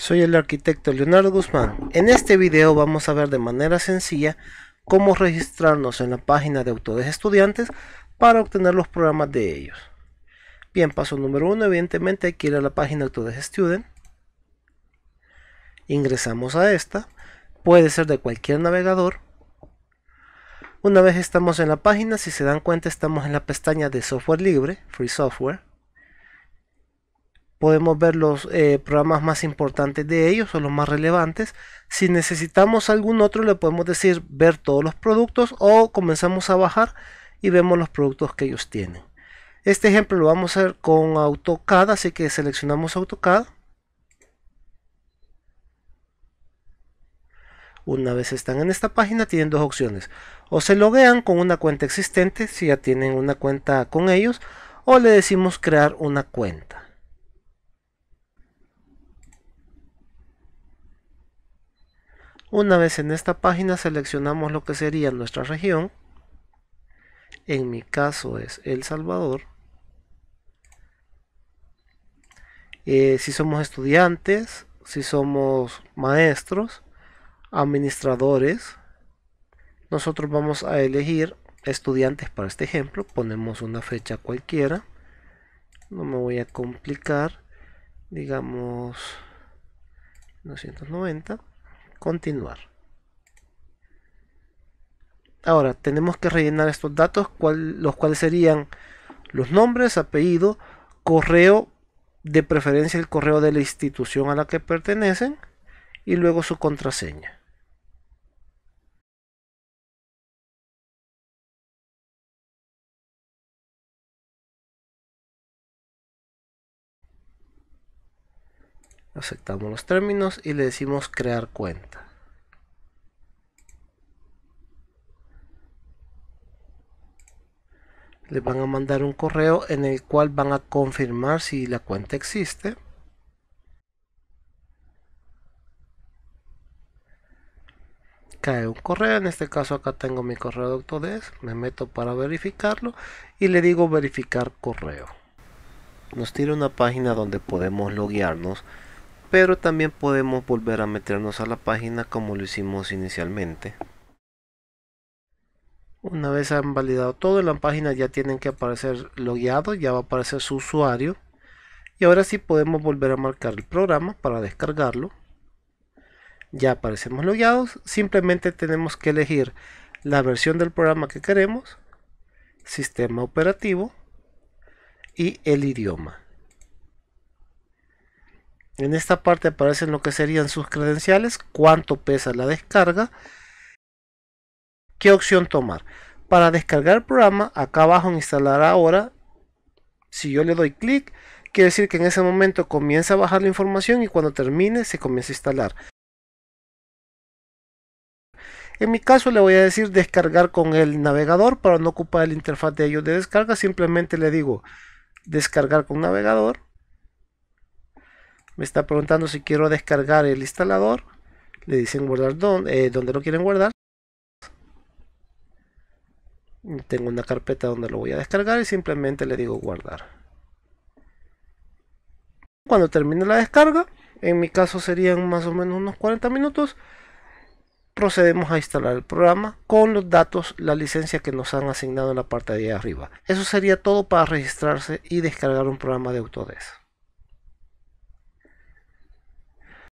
Soy el arquitecto Leonardo Guzmán. En este video vamos a ver de manera sencilla cómo registrarnos en la página de autores estudiantes para obtener los programas de ellos. Bien, paso número uno, evidentemente hay que ir a la página Autodesk Student. Ingresamos a esta, puede ser de cualquier navegador. Una vez estamos en la página, si se dan cuenta estamos en la pestaña de software libre, free software podemos ver los eh, programas más importantes de ellos o los más relevantes. Si necesitamos algún otro, le podemos decir ver todos los productos o comenzamos a bajar y vemos los productos que ellos tienen. Este ejemplo lo vamos a hacer con AutoCAD, así que seleccionamos AutoCAD. Una vez están en esta página tienen dos opciones. O se loguean con una cuenta existente, si ya tienen una cuenta con ellos, o le decimos crear una cuenta. Una vez en esta página seleccionamos lo que sería nuestra región. En mi caso es El Salvador. Eh, si somos estudiantes, si somos maestros, administradores, nosotros vamos a elegir estudiantes para este ejemplo, ponemos una fecha cualquiera, no me voy a complicar, digamos 290 Continuar. Ahora tenemos que rellenar estos datos, los cuales serían los nombres, apellido, correo, de preferencia el correo de la institución a la que pertenecen, y luego su contraseña. aceptamos los términos y le decimos crear cuenta le van a mandar un correo en el cual van a confirmar si la cuenta existe cae un correo, en este caso acá tengo mi correo de me meto para verificarlo y le digo verificar correo. Nos tira una página donde podemos loguearnos pero también podemos volver a meternos a la página como lo hicimos inicialmente. Una vez han validado todo en la página ya tienen que aparecer logueados ya va a aparecer su usuario. Y ahora sí podemos volver a marcar el programa para descargarlo. Ya aparecemos logueados, simplemente tenemos que elegir la versión del programa que queremos, sistema operativo y el idioma. En esta parte aparecen lo que serían sus credenciales, cuánto pesa la descarga, qué opción tomar. Para descargar el programa, acá abajo en instalar ahora, si yo le doy clic, quiere decir que en ese momento comienza a bajar la información y cuando termine se comienza a instalar. En mi caso le voy a decir descargar con el navegador para no ocupar el interfaz de ellos de descarga. Simplemente le digo descargar con navegador me está preguntando si quiero descargar el instalador. Le dicen guardar dónde, eh, donde lo quieren guardar. Tengo una carpeta donde lo voy a descargar y simplemente le digo guardar. Cuando termine la descarga, en mi caso serían más o menos unos 40 minutos, procedemos a instalar el programa con los datos, la licencia que nos han asignado en la parte de arriba. Eso sería todo para registrarse y descargar un programa de Autodesk.